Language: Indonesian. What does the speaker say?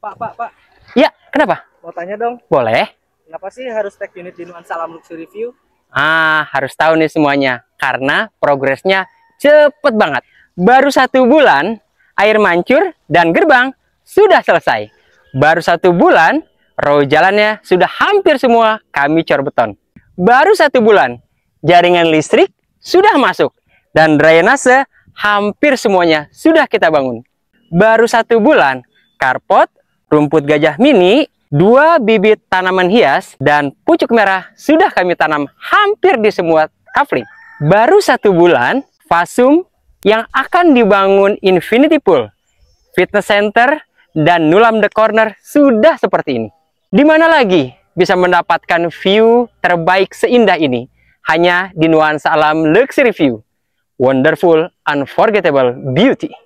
Pak, Pak, Pak. Iya, kenapa? Mau tanya dong. Boleh. Kenapa sih harus tag unit di Nuansa Alam Luxury View? Ah, harus tahu nih semuanya. Karena progresnya cepet banget. Baru satu bulan, air mancur dan gerbang sudah selesai. Baru satu bulan, row jalannya sudah hampir semua kami cor beton. Baru satu bulan, jaringan listrik sudah masuk. Dan drainase hampir semuanya sudah kita bangun. Baru satu bulan, karpot rumput gajah mini, dua bibit tanaman hias, dan pucuk merah sudah kami tanam hampir di semua kafling. Baru satu bulan, Fasum yang akan dibangun Infinity Pool, Fitness Center, dan Nulam The Corner sudah seperti ini. Di mana lagi bisa mendapatkan view terbaik seindah ini? Hanya di nuansa alam luxury view. Wonderful, unforgettable beauty.